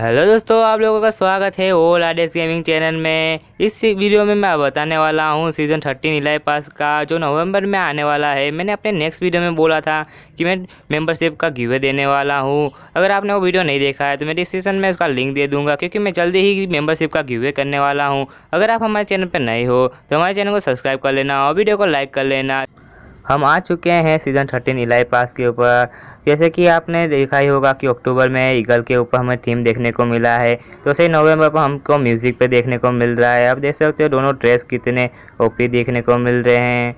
hello दोस्तों आप लोगों का स्वागत है ओल आडेस गेमिंग चैनल में इस वीडियो में मैं बताने वाला हूँ सीज़न थर्टीन इलाई पास का जो नवंबर में आने वाला है मैंने अपने नेक्स्ट वीडियो में बोला था कि मैं मेंबरशिप का गिवे देने वाला हूँ अगर आपने वो वीडियो नहीं देखा है तो मैं डिस्क्रिप्शन में उसका लिंक दे दूँगा क्योंकि मैं जल्दी ही मेम्बरशिप का गिवे करने वाला हूँ अगर आप हमारे चैनल पर नहीं हो तो हमारे चैनल को सब्सक्राइब कर लेना और वीडियो को लाइक कर लेना हम आ चुके हैं सीज़न थर्टीन इलाई पास के ऊपर जैसे कि आपने देखा ही होगा कि अक्टूबर में ईगल के ऊपर हमें थीम देखने को मिला है तो सही नवंबर पर हमको म्यूज़िक पे देखने को मिल रहा है आप देख सकते हो दोनों ड्रेस कितने ओपी देखने को मिल रहे हैं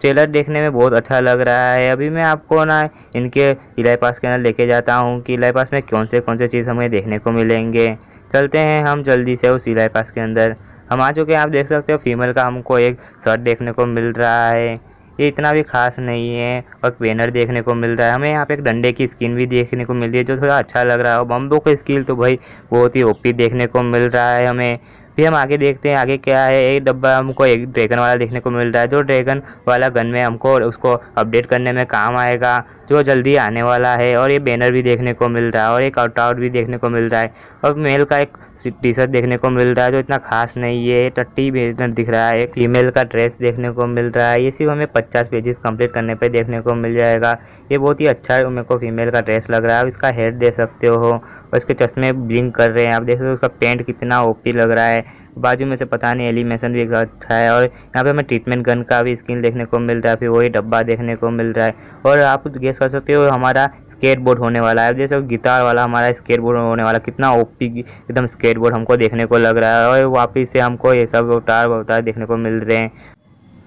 ट्रेलर देखने में बहुत अच्छा लग रहा है अभी मैं आपको ना इनके इलाई पास के अंदर लेके जाता हूँ कि इलाई पास में कौन से कौन से चीज़ हमें देखने को मिलेंगे चलते हैं हम जल्दी से उस इलाई पास के अंदर हम आ चुके हैं आप देख सकते हो फीमेल का हमको एक शर्ट देखने को मिल रहा है ये इतना भी खास नहीं है और बैनर देखने को मिल रहा है हमें यहाँ पे एक डंडे की स्किन भी देखने को मिल रही है जो थोड़ा अच्छा लग रहा है और बम्बो का स्किल तो भाई बहुत ही ओपी देखने को मिल रहा है हमें फिर हम आगे देखते हैं आगे क्या है एक डब्बा हमको एक ड्रैगन वाला देखने को मिल रहा है जो ड्रैगन वाला गन में हमको उसको अपडेट करने में काम आएगा जो जल्दी आने वाला है और ये बैनर भी देखने को मिल रहा है और एक आउटआउट भी देखने को मिल रहा है और मेल का एक टी शर्ट देखने को मिल रहा है जो इतना खास नहीं है टट्टी बैनर दिख रहा है एक फीमेल का ड्रेस देखने को मिल रहा है ये सिर्फ हमें पचास पेजेस कम्प्लीट करने पर देखने को मिल जाएगा ये बहुत ही अच्छा मेरे को फीमेल का ड्रेस लग रहा है इसका हेड दे सकते हो और इसके चश्मे ब्लिंक कर रहे हैं आप देख सकते हो उसका पेंट कितना ओपी लग रहा है बाजू में से पता नहीं एलिमेशन भी अच्छा है और यहाँ पे हमें ट्रीटमेंट गन का भी स्किन देखने को मिल रहा है फिर वही डब्बा देखने को मिल रहा है और आप गेस कर सकते हो हमारा स्केट बोर्ड होने वाला है जैसे गिटार वाला हमारा स्केट बोर्ड होने वाला कितना ओपी एकदम स्केट बोर्ड हमको देखने को लग रहा है और वापिस से हमको ये सब उतार उतार देखने को मिल रहे हैं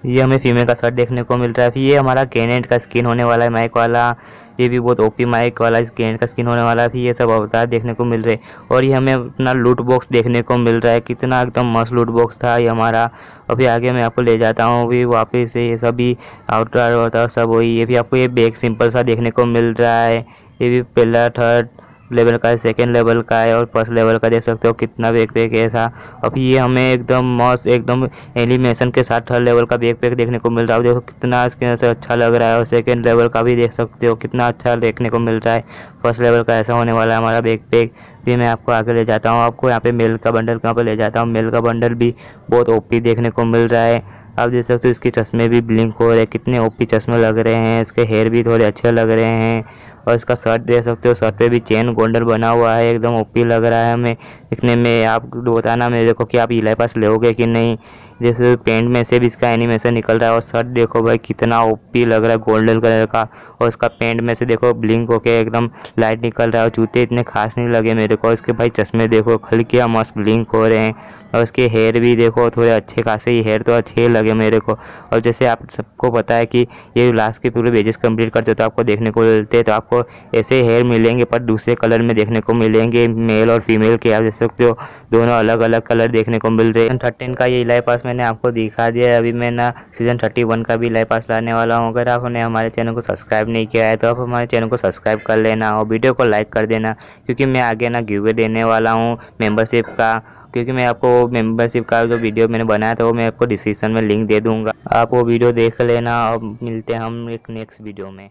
ये हमें फीमेल का शर्ट देखने को मिल रहा है फिर ये हमारा कैनेट का स्किन होने वाला है माइक वाला ये भी बहुत ओपी माइक वाला गेंद का स्किन होने वाला भी ये सब अवतार देखने को मिल रहे और ये हमें अपना लूट बॉक्स देखने को मिल रहा है कितना एकदम मस्त लूट बॉक्स था ये हमारा अभी आगे मैं आपको ले जाता हूँ अभी वापस ये सभी आउटर वाउटर सब वही ये भी आपको ये बैग सिंपल सा देखने को मिल रहा है ये भी पहला थर्ड लेवल का है सेकेंड लेवल का है और फर्स्ट लेवल का देख सकते हो कितना बैक पैक है ऐसा अब ये हमें एकदम मस्त एकदम एनिमेशन के साथ हर लेवल का बैक पैक देखने को मिल रहा है देखो कितना स्क्रीन से अच्छा लग रहा है और सेकेंड लेवल का भी देख सकते हो कितना अच्छा देखने को मिल रहा है फर्स्ट लेवल का ऐसा होने वाला है हमारा बैक पैक भी मैं आपको आगे ले जाता हूँ आपको यहाँ पे मेल का बंडल कहाँ पर ले जाता हूँ मेल का बंडल भी बहुत ओपी देखने को मिल रहा है आप देख सकते हो इसके चश्मे भी ब्लिंक हो रहे हैं कितने ओपी चश्मे लग रहे हैं इसके हेयर भी थोड़े अच्छे लग रहे हैं और इसका शर्ट देख सकते हो शर्ट पे भी चेन गोल्डन बना हुआ है एकदम ओपी लग रहा है हमें इतने में आप बताना मेरे को कि आप इलाई पास लोगे कि नहीं जैसे पेंट में से भी इसका एनिमेशन निकल रहा है और शर्ट देखो भाई कितना ओपी लग रहा है गोल्डन कलर का और इसका पेंट में से देखो ब्लिंक होके एकदम लाइट निकल रहा है और जूते इतने खास नहीं लगे मेरे को इसके भाई चश्मे देखो खल क्या मस्त ब्लिंक हो रहे हैं और उसके हेयर भी देखो थोड़े अच्छे खासे ही हेयर तो अच्छे लगे मेरे को और जैसे आप सबको पता है कि ये लास्ट के पूरे बेजेस कंप्लीट करते हो तो आपको देखने को मिलते हैं तो आपको ऐसे हेयर मिलेंगे पर दूसरे कलर में देखने को मिलेंगे मेल और फीमेल के आप देख सकते हो दोनों अलग अलग कलर देखने को मिल रहे हैं थर्टीन का ये इलाई पास मैंने आपको दिखा दिया है अभी मैं ना सीजन थर्टी वन का भी इलाई पास लाने वाला हूँ अगर आपने हमारे चैनल को सब्सक्राइब नहीं किया है तो आप हमारे चैनल को सब्सक्राइब कर लेना और वीडियो को लाइक कर देना क्योंकि मैं आगे ना गिवे देने वाला हूँ मेम्बरशिप का क्योंकि मैं आपको मेंबरशिप का जो वीडियो मैंने बनाया था वो मैं आपको डिस्क्रिप्शन में लिंक दे दूंगा आप वो वीडियो देख लेना और मिलते हैं हम एक नेक्स्ट वीडियो में